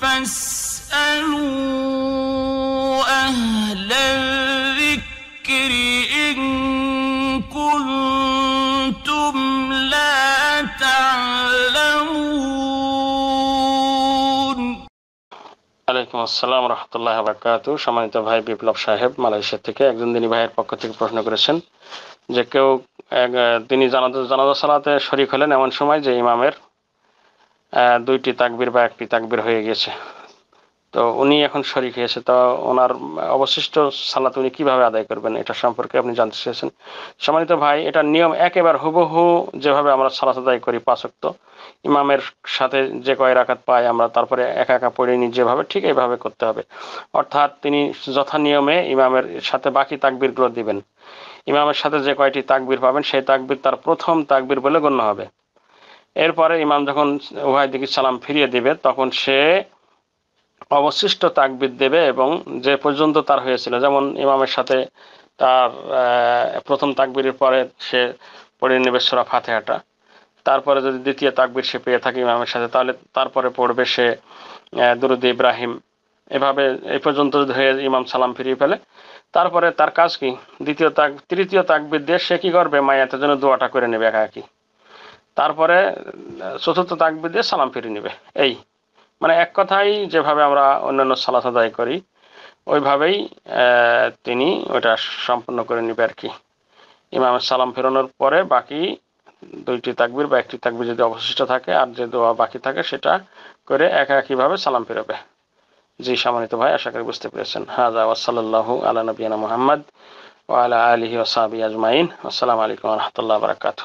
فاسألوا আসসালাম রহমতুল্লাহ বাকাত সম্মানিত ভাই বিপ্লব সাহেব মালয়েশিয়া থেকে একজন দিনী ভাইয়ের পক্ষ থেকে প্রশ্ন করেছেন যে কেউ তিনি জানাজা সালাতে শরিক হলেন এমন সময় যে ইমামের দুইটি তাকবির বা একটি তাকবির হয়ে গেছে তো উনি এখন শরিক হয়েছে তো ওনার অবশিষ্ট সালাত উনি কীভাবে আদায় করবেন এটা সম্পর্কে আপনি জানতে চেয়েছেন সম্মানিত ভাই এটা নিয়ম একেবারে হুবহু যেভাবে আমরা সালাত আদায় করি পাঁচক্ত ইমামের সাথে যে কয় রাখাত পাই আমরা তারপরে একা একা পড়ে নিই যেভাবে ঠিক এইভাবে করতে হবে অর্থাৎ তিনি যথা নিয়মে ইমামের সাথে বাকি তাকবিরগুলো দিবেন ইমামের সাথে যে কয়টি তাকবির পাবেন সেই তাকবির তার প্রথম তাকবির বলে গণ্য হবে এরপরে ইমাম যখন উভয় দিকে সালাম ফিরিয়ে দেবে তখন সে অবশিষ্ট তাকবিদ দেবে এবং যে পর্যন্ত তার হয়েছিল যেমন ইমামের সাথে তার প্রথম তাকবিরের পরে সে পড়ে নেবে সোরা হাঁটা তারপরে যদি দ্বিতীয় তাকবির সে পেয়ে থাকে ইমামের সাথে তাহলে তারপরে পড়বে সে দুরুদ ইব্রাহিম এভাবে এই পর্যন্ত হয়ে ইমাম সালাম ফিরিয়ে ফেলে তারপরে তার কাজ কি দ্বিতীয় তাক তৃতীয় তাকবির দিয়ে সে কি করবে মায়াতের জন্য দোয়াটা করে নেবে একা একই তারপরে চতুর্থ তাকবির দিয়ে সালাম ফিরে নেবে এই মানে এক কথাই যেভাবে আমরা অন্যান্য সালাত আদায় করি ওইভাবেই তিনি ওটা সম্পন্ন করে নেবে আর কি ইমাম সালাম ফেরানোর পরে বাকি দুইটি তাকবির বা একটি তাকবির যদি অবশিষ্ট থাকে আর যে দোয়া বাকি থাকে সেটা করে একা একইভাবে সালাম ফেরাবে জি সম্মানিত ভাই আশা করি বুঝতে পেরেছেন হাজা ওয়াসাল্লাহু আলা নবীনা মোহাম্মদ আলা আলহি ওসাবি আজমাইন আসসালামু আলাইকুম রহমতুল্লাহ বারকাতু